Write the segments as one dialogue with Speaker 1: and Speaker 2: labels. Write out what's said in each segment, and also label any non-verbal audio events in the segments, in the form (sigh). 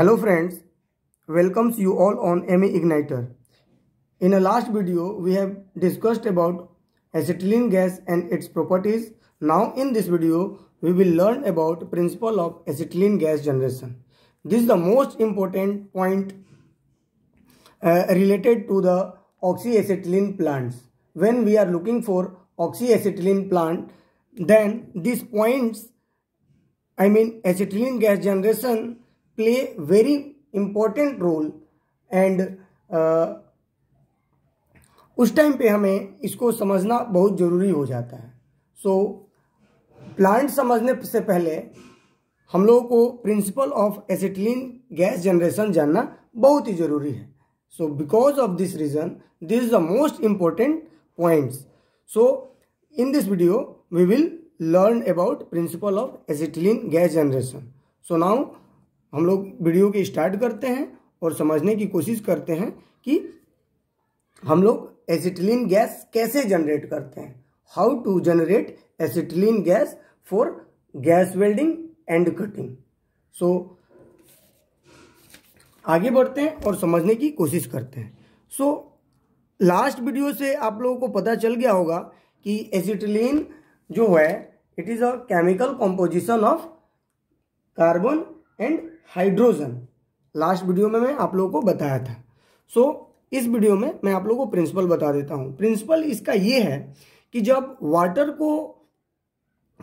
Speaker 1: Hello friends, welcomes you all on ME Igniter. In a last video, we have discussed about acetylene gas and its properties. Now in this video, we will learn about principle of acetylene gas generation. This is the most important point uh, related to the oxyacetylene plants. When we are looking for oxyacetylene plant, then these points, I mean acetylene gas generation play very important role and uh, उस time पे हमें इसको समझना बहुत ज़रूरी हो जाता है सो so, प्लांट समझने से पहले हम लोगों को principle of acetylene gas generation जानना बहुत ही ज़रूरी है so because of this reason this is the most important points so in this video we will learn about principle of acetylene gas generation. So now हम लोग video के start करते हैं और समझने की कोशिश करते हैं कि हम लोग एसिटिलीन गैस कैसे जनरेट करते हैं how to generate acetylene gas for gas welding and cutting so आगे बढ़ते हैं और समझने की कोशिश करते हैं सो लास्ट वीडियो से आप लोगों को पता चल गया होगा कि एसिटिलीन जो है it is a chemical composition of carbon and hydrogen last video में मैं आप लोगों को बताया था सो so, इस वीडियो में मैं आप लोगों को प्रिंसिपल बता देता हूँ प्रिंसिपल इसका ये है कि जब वाटर को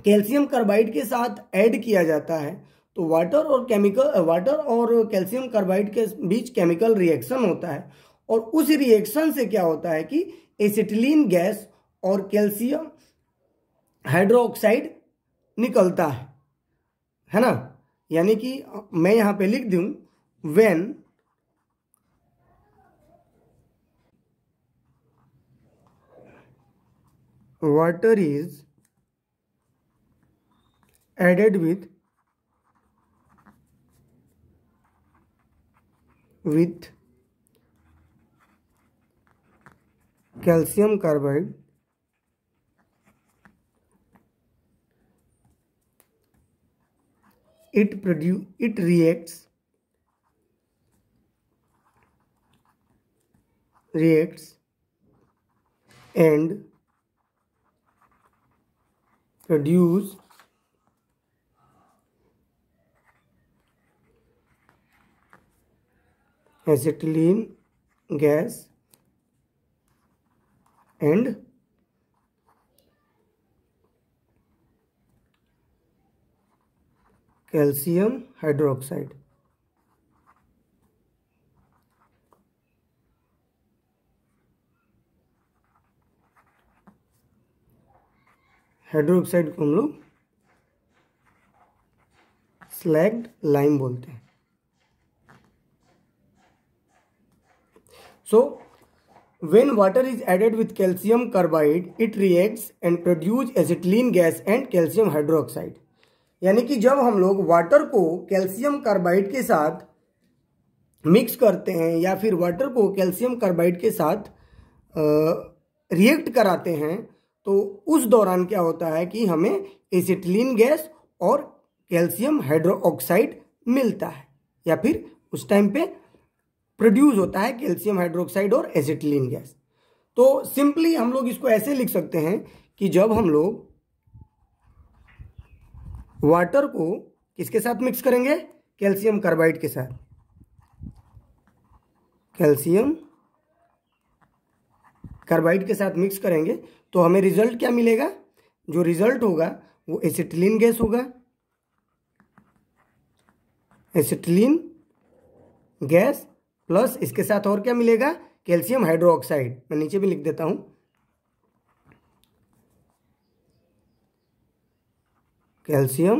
Speaker 1: कैल्शियम कार्बाइड के साथ ऐड किया जाता है तो वाटर और केमिकल वाटर और कैल्शियम कार्बाइड के बीच केमिकल रिएक्शन होता है और उस रिएक्शन से क्या होता है कि एसिटिलीन गैस और कैल्शियम हाइड्रोक्साइड निकलता है है ना यानी कि मैं यहां पे लिख दूं when water is added with with calcium carbide it produce it reacts reacts and produce acetylene gas and calcium hydroxide hydroxide को हम लोग स्लैग्ड लाइम बोलते हैं so when water is added with calcium carbide it reacts and produce acetylene gas and calcium hydroxide यानी कि जब हम लोग वाटर को कैल्शियम कार्बाइड के साथ मिक्स करते हैं या फिर वाटर को कैल्शियम कार्बाइड के साथ रिएक्ट कराते हैं तो उस दौरान क्या होता है कि हमें एसिटिलीन गैस और कैल्शियम हाइड्रोक्साइड मिलता है या फिर उस टाइम पे प्रोड्यूस होता है कैल्शियम हाइड्रोक्साइड और एसिटिलीन गैस तो सिंपली हम लोग इसको ऐसे लिख सकते हैं कि जब हम लोग वाटर को किसके साथ मिक्स करेंगे कैल्शियम कार्बाइड के साथ कैल्शियम कार्बाइड के साथ मिक्स करेंगे तो हमें रिजल्ट क्या मिलेगा जो रिजल्ट होगा वो एसिटिलीन गैस होगा एसिटिलीन गैस प्लस इसके साथ और क्या मिलेगा कैल्शियम हाइड्रोक्साइड मैं नीचे भी लिख देता हूं calcium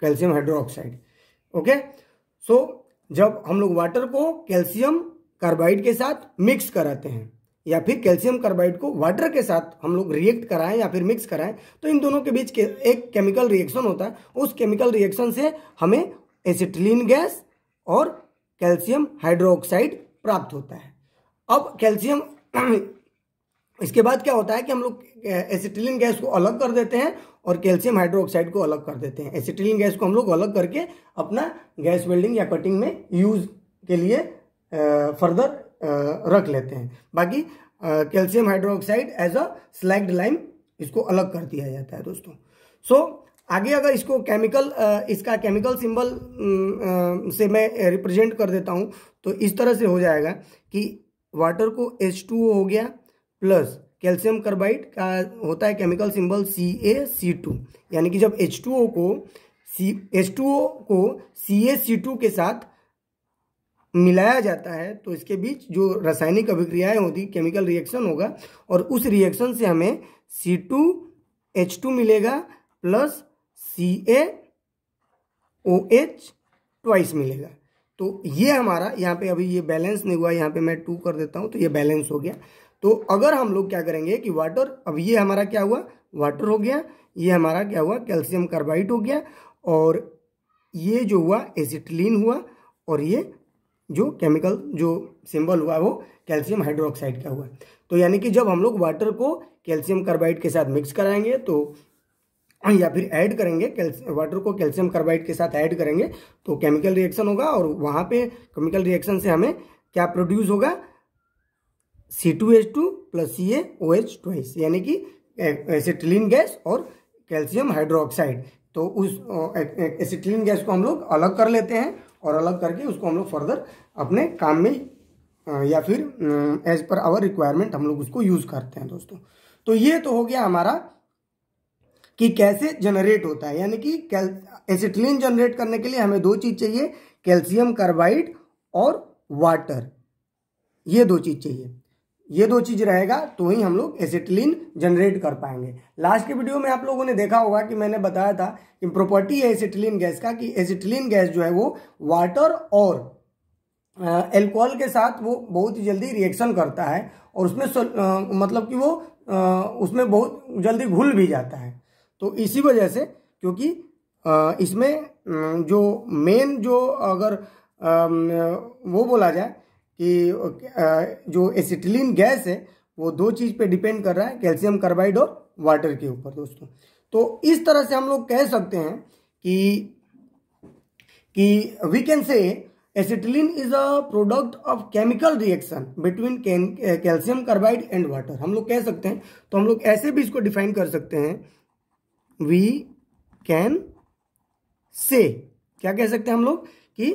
Speaker 1: calcium hydroxide okay so जब हम लोग वाटर को कैल्शियम कार्बाइड के साथ मिक्स कराते हैं या फिर कैल्शियम कार्बाइड को वाटर के साथ हम लोग रिएक्ट कराएं या फिर मिक्स कराएं तो इन दोनों के बीच के एक केमिकल रिएक्शन होता है उस केमिकल रिएक्शन से हमें एसिटिलीन गैस और कैल्शियम हाइड्रोक्साइड प्राप्त होता है अब कैल्शियम (clears throat) इसके बाद क्या होता है कि हम लोग एसिटिलिन गैस को अलग कर देते हैं और कैल्शियम हाइड्रोक्साइड को अलग कर देते हैं एसिटिलिन गैस को हम लोग अलग करके अपना गैस वेल्डिंग या कटिंग में यूज के लिए फर्दर रख लेते हैं बाकी calcium hydroxide as a slagged lime इसको अलग कर दिया जाता है दोस्तों सो so, आगे अगर इसको केमिकल इसका केमिकल सिंबल से मैं रिप्रेजेंट कर देता हूँ तो इस तरह से हो जाएगा कि वाटर को H2O टू हो गया प्लस कैल्शियम कार्बाइड का होता है chemical symbol C A C two यानी कि जब एच टू ओ को सी एच टू ओ को सी ए सी टू के साथ मिलाया जाता है तो इसके बीच जो रासायनिक अभिक्रियाएं होती केमिकल रिएक्शन होगा और उस रिएक्शन से हमें सी टू एच टू मिलेगा plus C A O H twice मिलेगा तो ये हमारा यहाँ पे अभी ये बैलेंस नहीं हुआ यहाँ पे मैं टू कर देता हूँ तो ये बैलेंस हो गया तो अगर हम लोग क्या करेंगे कि वाटर अब ये हमारा क्या हुआ वाटर हो गया ये हमारा क्या हुआ कैल्शियम कार्बाइड हो गया और ये जो हुआ एसिटिलीन हुआ और ये जो केमिकल जो सिंबल हुआ वो कैल्शियम हाइड्रोक्साइड का हुआ तो यानी कि जब हम लोग वाटर को कैल्शियम कार्बाइड के साथ मिक्स कराएंगे तो या फिर ऐड करेंगे वाटर को कैल्शियम कार्बाइड के साथ ऐड करेंगे तो केमिकल रिएक्शन होगा और वहाँ पे केमिकल रिएक्शन से हमें क्या प्रोड्यूस होगा C two H two plus C A O H twice यानी कि एसिटिलीन गैस और कैल्शियम हाइड्रोक्साइड तो उस एसिटिलीन गैस को हम लोग अलग कर लेते हैं और अलग करके उसको हम लोग फर्दर अपने काम में या फिर एज पर आवर रिक्वायरमेंट हम लोग उसको यूज़ करते हैं दोस्तों तो ये तो हो गया हमारा कि कैसे जनरेट होता है यानी कि एसिटिलीन जनरेट करने के लिए हमें दो चीज़ चाहिए कैल्शियम कार्बाइड और वाटर ये दो चीज़ चाहिए ये दो चीज रहेगा तो ही हम लोग एसिटिलीन जनरेट कर पाएंगे लास्ट के वीडियो में आप लोगों ने देखा होगा कि मैंने बताया था कि प्रॉपर्टी है एसिटिलीन गैस का कि एसिटिलीन गैस जो है वो वाटर और एल्कोहल के साथ वो बहुत ही जल्दी रिएक्शन करता है और उसमें आ, मतलब कि वो आ, उसमें बहुत जल्दी घुल भी जाता है तो इसी वजह से क्योंकि इसमें जो मेन जो अगर आ, वो बोला जाए कि जो एसिटिलीन गैस है वो दो चीज़ पे डिपेंड कर रहा है कैल्शियम कार्बाइड और वाटर के ऊपर दोस्तों तो इस तरह से हम लोग कह सकते हैं कि कि we can say acetylene is a product of chemical reaction between calcium carbide and water हम लोग कह सकते हैं तो हम लोग ऐसे भी इसको डिफाइन कर सकते हैं वी कैन से क्या कह सकते हैं हम लोग कि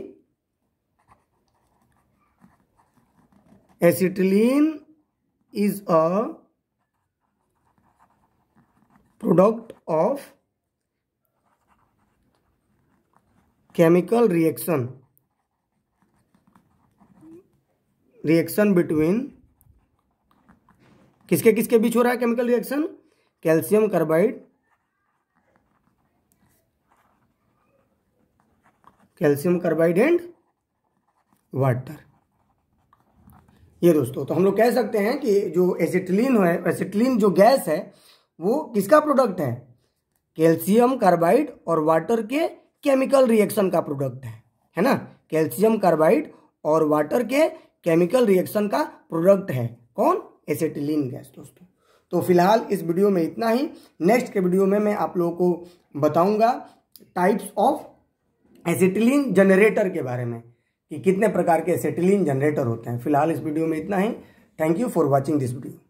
Speaker 1: acetylene is a product of chemical reaction reaction between किसके किसके बीच हो रहा है chemical reaction calcium carbide calcium carbide and water ये दोस्तों तो हम लोग कह सकते हैं कि जो एसिटिलीन है एसिटिलीन जो गैस है वो किसका प्रोडक्ट है कैल्शियम कार्बाइड और वाटर के केमिकल रिएक्शन का प्रोडक्ट है है ना कैल्शियम कार्बाइड और वाटर के केमिकल रिएक्शन का प्रोडक्ट है कौन एसिटिलीन गैस दोस्तों तो फिलहाल इस वीडियो में इतना ही नेक्स्ट के वीडियो में मैं आप लोगों को बताऊंगा टाइप्स ऑफ एसिटिलीन जनरेटर के बारे में कि कितने प्रकार के एसेटिलीन जनरेटर होते हैं फिलहाल इस वीडियो में इतना ही thank you for watching this video